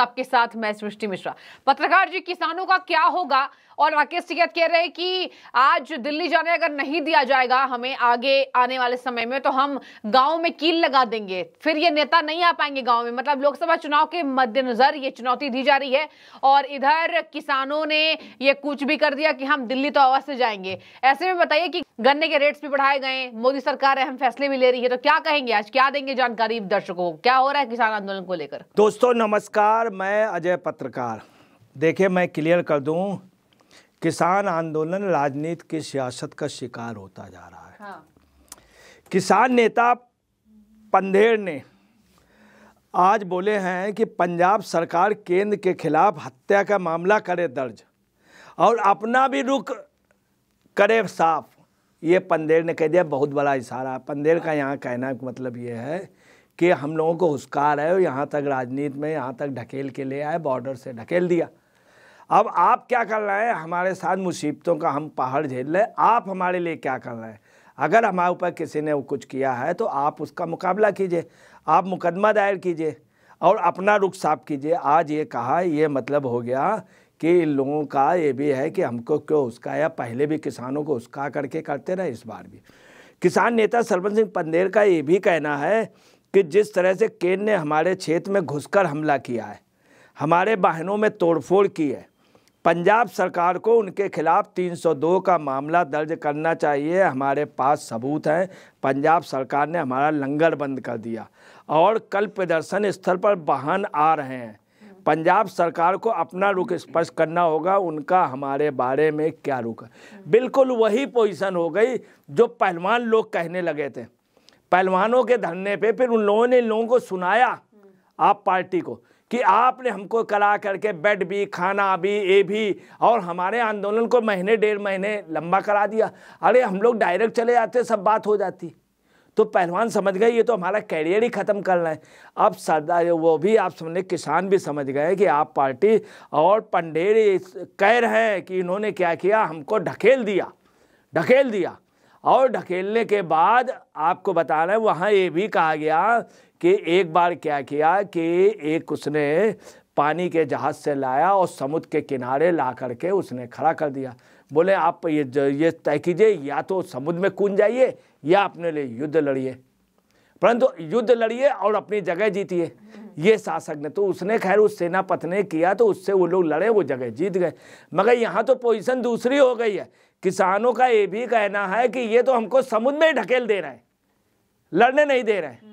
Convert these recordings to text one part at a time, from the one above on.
आपके साथ मैं सृष्टि मिश्रा पत्रकार जी किसानों का क्या होगा और राकेश टिकैत कह रहे हैं कि आज दिल्ली जाने अगर नहीं दिया जाएगा हमें आगे आने वाले समय में तो हम गांव में कील लगा देंगे फिर ये नेता नहीं आ पाएंगे गांव में मतलब लोकसभा चुनाव के मद्देनजर ये चुनौती दी जा रही है और इधर किसानों ने ये कुछ भी कर दिया कि हम दिल्ली तो अवश्य जाएंगे ऐसे में बताइए कि गन्ने के रेट्स भी बढ़ाए गए मोदी सरकार अहम फैसले भी ले रही है तो क्या कहेंगे आज क्या देंगे जानकारी दर्शकों को क्या हो रहा है किसान आंदोलन को लेकर दोस्तों नमस्कार मैं अजय पत्रकार देखिये मैं क्लियर कर दू किसान आंदोलन राजनीति की सियासत का शिकार होता जा रहा है हाँ। किसान नेता पंधेर ने आज बोले हैं कि पंजाब सरकार केंद्र के खिलाफ हत्या का मामला करे दर्ज और अपना भी रुख करे साफ ये पंदेर ने कह दिया बहुत बड़ा इशारा पंदेर का यहाँ कहना मतलब ये है कि हम लोगों को हुस्कार है और यहाँ तक राजनीति में यहाँ तक ढकेल के ले आए बॉर्डर से ढकेल दिया अब आप क्या कर रहे हैं हमारे साथ मुसीबतों का हम पहाड़ झेल रहे आप हमारे लिए क्या कर रहे हैं अगर हमारे ऊपर किसी ने कुछ किया है तो आप उसका मुकाबला कीजिए आप मुकदमा दायर कीजिए और अपना रुख साफ कीजिए आज ये कहा ये मतलब हो गया कि लोगों का ये भी है कि हमको क्यों उसका या पहले भी किसानों को उसका करके करते रहे इस बार भी किसान नेता सरवन सिंह पंदेर का ये भी कहना है कि जिस तरह से केन ने हमारे क्षेत्र में घुसकर हमला किया है हमारे बहनों में तोड़फोड़ की है पंजाब सरकार को उनके खिलाफ 302 का मामला दर्ज करना चाहिए हमारे पास सबूत हैं पंजाब सरकार ने हमारा लंगर बंद कर दिया और कल प्रदर्शन स्थल पर वाहन आ रहे हैं पंजाब सरकार को अपना रुख स्पष्ट करना होगा उनका हमारे बारे में क्या रुख है बिल्कुल वही पोजीशन हो गई जो पहलवान लोग कहने लगे थे पहलवानों के धरने पे फिर उन लोगों ने लोगों को सुनाया आप पार्टी को कि आपने हमको करा करके बेड भी खाना भी ये भी और हमारे आंदोलन को महीने डेढ़ महीने लंबा करा दिया अरे हम लोग डायरेक्ट चले जाते सब बात हो जाती तो पहलवान समझ गए ये तो हमारा कैरियर ही ख़त्म कर रहे हैं अब सरदार वो भी आप समझ किसान भी समझ गए कि आप पार्टी और पंडेरी कह रहे हैं कि इन्होंने क्या किया हमको ढकेल दिया ढकेल दिया और ढकेलने के बाद आपको बता रहे हैं वहाँ ये भी कहा गया कि एक बार क्या किया कि एक उसने पानी के जहाज़ से लाया और समुद्र के किनारे ला करके उसने खड़ा कर दिया बोले आप ये ये तय कीजिए या तो समुद्र में कूद जाइए या अपने लिए युद्ध लड़िए परंतु युद्ध लड़िए और अपनी जगह जीतिए ये शासक ने तो उसने खैर उस सेनापति ने किया तो उससे वो लोग लड़े वो जगह जीत गए मगर यहाँ तो पोजीशन दूसरी हो गई है किसानों का ये भी कहना है कि ये तो हमको समुद्र में ही ढकेल दे रहे हैं लड़ने नहीं दे रहे हैं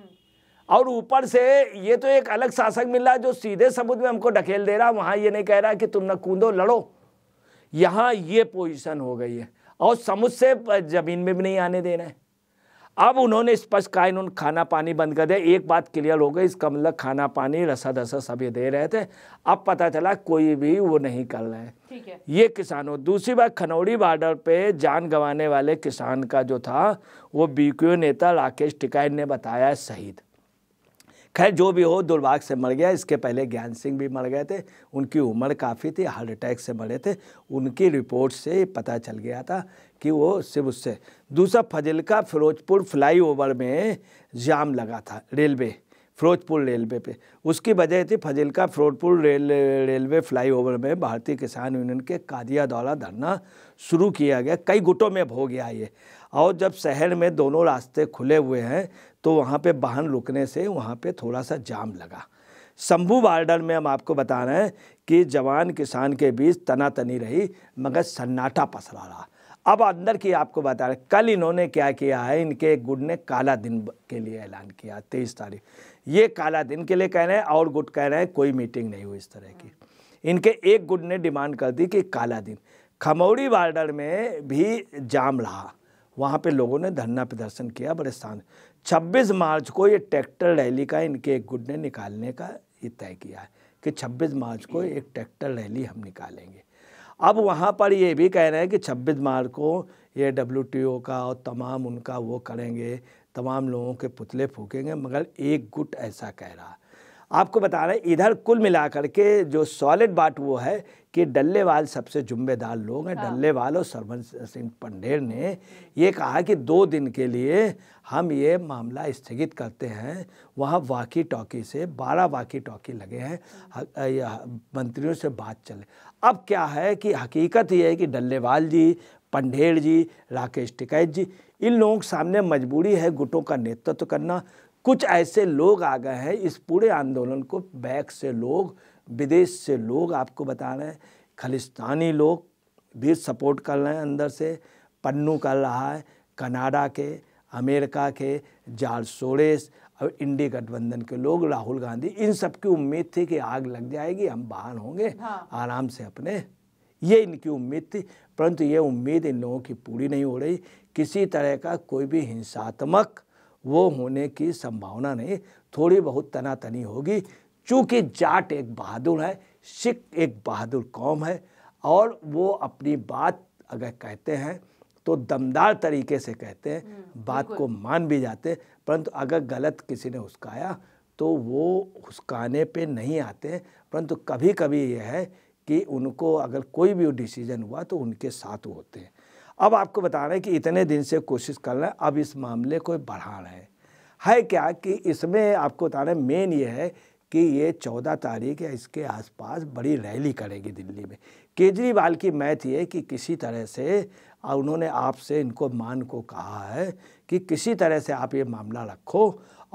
और ऊपर से ये तो एक अलग शासक मिला जो सीधे समुद्र में हमको ढकेल दे रहा वहाँ ये नहीं कह रहा कि तुम ना कूदो लड़ो यहाँ ये पोजीशन हो गई है और समुद्र से ज़मीन में भी नहीं आने दे रहे हैं अब उन्होंने स्पष्ट कहा इन्होंने खाना पानी बंद कर दिया एक बात क्लियर हो गई इसका मतलब खाना पानी रसा दसा सब ये दे रहे थे अब पता चला कोई भी वो नहीं कर रहे हैं ये किसानों दूसरी बात खनौड़ी बॉर्डर पे जान गंवाने वाले किसान का जो था वो बीक्यू नेता राकेश टिकैत ने बताया शहीद खैर जो भी हो दुर्भाग्य से मर गया इसके पहले ज्ञान सिंह भी मर गए थे उनकी उम्र काफ़ी थी हार्ट अटैक से मरे थे उनकी रिपोर्ट से पता चल गया था कि वो सिर्फ उससे दूसरा फजिलका फिरोजपुर फ्लाईओवर में जाम लगा था रेलवे फिरोजपुर रेलवे पे उसकी वजह थी Fazilka Firozpur rail railway flyover में भारतीय किसान यूनियन के कादिया द्वारा धरना शुरू किया गया कई गुटों में हो गया ये और जब शहर में दोनों रास्ते खुले हुए हैं तो वहाँ पे वाहन रुकने से वहाँ पे थोड़ा सा जाम लगा शंभू बार्डर में हम आपको बता रहे हैं कि जवान किसान के बीच तनातनी रही मगर सन्नाटा पसरा रहा अब अंदर की आपको बता रहे कल इन्होंने क्या किया है इनके एक गुट ने काला दिन के लिए ऐलान किया तेईस तारीख ये काला दिन के लिए कह रहे हैं और गुट कह रहे हैं कोई मीटिंग नहीं हुई इस तरह की इनके एक गुट ने डिमांड कर दी कि काला दिन खमौड़ी बार्डर में भी जाम रहा वहाँ पे लोगों ने धरना प्रदर्शन किया बड़े स्थान 26 मार्च को ये ट्रैक्टर रैली का इनके एक गुट ने निकालने का ये तय किया है कि 26 मार्च को एक ट्रैक्टर रैली हम निकालेंगे अब वहाँ पर ये भी कह रहे हैं कि छब्बीस मार्च को ये डब्ल्यू का और तमाम उनका वो करेंगे तमाम लोगों के पुतले फूकेंगे मगर एक गुट ऐसा कह रहा आपको बता रहे हैं इधर कुल मिलाकर के जो सॉलिड बात वो है कि डल्लेवाल सबसे जुम्मेदार लोग हैं डल्ले हाँ। डल्लेवाल और सरवन सिंह पंडेर ने ये कहा कि दो दिन के लिए हम ये मामला स्थगित करते हैं वहाँ वाकी टॉकी से बारह वाकी टॉकी लगे हैं मंत्रियों से बात चले अब क्या है कि हकीकत ये है कि डल्लेवाल जी पंडेर जी राकेश टिकैत जी इन लोगों के सामने मजबूरी है गुटों का नेतृत्व तो करना कुछ ऐसे लोग आ गए हैं इस पूरे आंदोलन को बैक से लोग विदेश से लोग आपको बता रहे हैं खालिस्तानी लोग भी सपोर्ट कर रहे हैं अंदर से पन्नू कर रहा है कनाडा के अमेरिका के जार्ज सोरेस और इंडिया गठबंधन के लोग राहुल गांधी इन सब की उम्मीद थी कि आग लग जाएगी हम बाहर होंगे हाँ। आराम से अपने ये इनकी उम्मीद थी परंतु ये उम्मीद इन लोगों की पूरी नहीं हो रही किसी तरह का कोई भी हिंसात्मक वो होने की संभावना नहीं थोड़ी बहुत तनातनी होगी चूँकि जाट एक बहादुर है सिख एक बहादुर कौम है और वो अपनी बात अगर कहते हैं तो दमदार तरीके से कहते हैं हम्म, बात को मान भी जाते हैं परंतु अगर गलत किसी ने उसकाया तो वो हुसकाने पे नहीं आते परंतु कभी कभी यह है कि उनको अगर कोई भी डिसीजन हुआ तो उनके साथ होते हैं अब आपको बता रहे हैं कि इतने दिन से कोशिश कर रहे हैं अब इस मामले को बढ़ा रहे हैं है क्या कि इसमें आपको बता रहे हैं मेन ये है कि ये चौदह तारीख या इसके आसपास बड़ी रैली करेगी दिल्ली में केजरीवाल की मैथ ये कि किसी तरह से उन्होंने आपसे इनको मान को कहा है कि किसी तरह से आप ये मामला रखो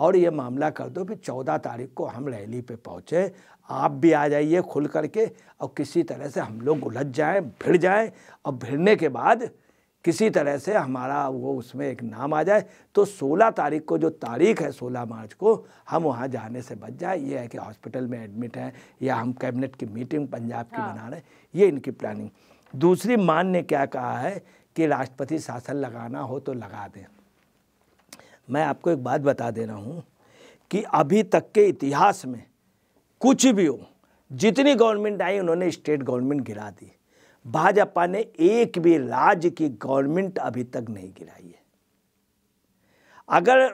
और ये मामला कर दो कि चौदह तारीख को हम रैली पे पहुँचे आप भी आ जाइए खुल करके और किसी तरह से हम लोग उलझ जाएँ भिड़ जाएँ और भिड़ने के बाद किसी तरह से हमारा वो उसमें एक नाम आ जाए तो 16 तारीख को जो तारीख है 16 मार्च को हम वहाँ जाने से बच जाए ये है कि हॉस्पिटल में एडमिट हैं या हम कैबिनेट की मीटिंग पंजाब की हाँ। बना रहे हैं ये इनकी प्लानिंग दूसरी मान ने क्या कहा है कि राष्ट्रपति शासन लगाना हो तो लगा दें मैं आपको एक बात बता दे रहा हूँ कि अभी तक के इतिहास में कुछ भी हो जितनी गवर्नमेंट आई उन्होंने स्टेट गवर्नमेंट गिरा दी भाजपा ने एक भी राज्य की गवर्नमेंट अभी तक नहीं गिराई है अगर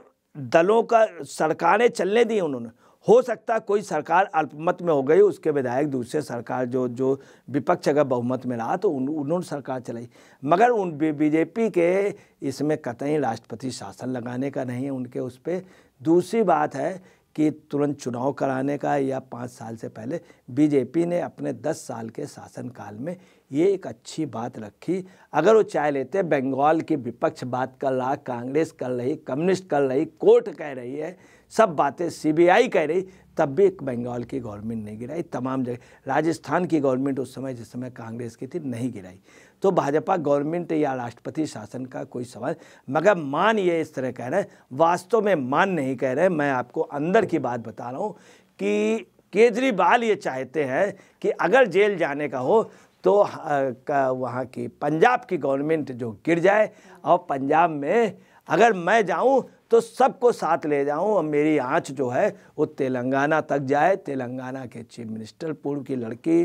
दलों का सरकारें चलने दी उन्होंने हो सकता कोई सरकार अल्पमत में हो गई उसके विधायक दूसरे सरकार जो जो विपक्ष अगर बहुमत में रहा तो उन, उन्होंने सरकार चलाई मगर उन बीजेपी के इसमें कतई राष्ट्रपति शासन लगाने का नहीं है उनके उस पर दूसरी बात है कि तुरंत चुनाव कराने का या पाँच साल से पहले बीजेपी ने अपने दस साल के शासनकाल में ये एक अच्छी बात रखी अगर वो चाय लेते बंगाल की विपक्ष बात कर रहा कांग्रेस कर रही कम्युनिस्ट कर रही कोर्ट कह रही है सब बातें सीबीआई कह रही तब भी बंगाल की गवर्नमेंट नहीं गिराई तमाम जगह राजस्थान की गवर्नमेंट उस समय जिस समय कांग्रेस की थी नहीं गिराई तो भाजपा गवर्नमेंट या राष्ट्रपति शासन का कोई सवाल मगर मान ये इस तरह कह रहे हैं वास्तव में मान नहीं कह रहे मैं आपको अंदर की बात बता रहा हूँ कि केजरीवाल ये चाहते हैं कि अगर जेल जाने का हो तो वहाँ की पंजाब की गवर्नमेंट जो गिर जाए और पंजाब में अगर मैं जाऊँ तो सबको साथ ले जाऊं और मेरी आँच जो है वो तेलंगाना तक जाए तेलंगाना के चीफ मिनिस्टर पूर्व की लड़की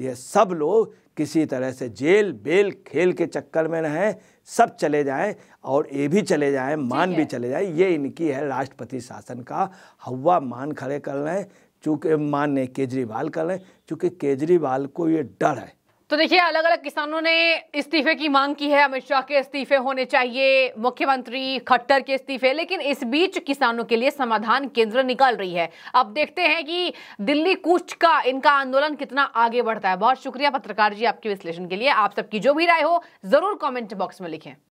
ये सब लोग किसी तरह से जेल बेल खेल के चक्कर में रहें सब चले जाएं और ये भी चले जाएं मान भी चले जाएं ये इनकी है राष्ट्रपति शासन का हवा मान खड़े कर रहे हैं चूँकि मान ने केजरीवाल कर रहे हैं चूँकि केजरीवाल को ये डर है तो देखिए अलग अलग किसानों ने इस्तीफे की मांग की है अमित शाह के इस्तीफे होने चाहिए मुख्यमंत्री खट्टर के इस्तीफे लेकिन इस बीच किसानों के लिए समाधान केंद्र निकाल रही है अब देखते हैं कि दिल्ली कूच का इनका आंदोलन कितना आगे बढ़ता है बहुत शुक्रिया पत्रकार जी आपके विश्लेषण के लिए आप सबकी जो भी राय हो जरूर कॉमेंट बॉक्स में लिखें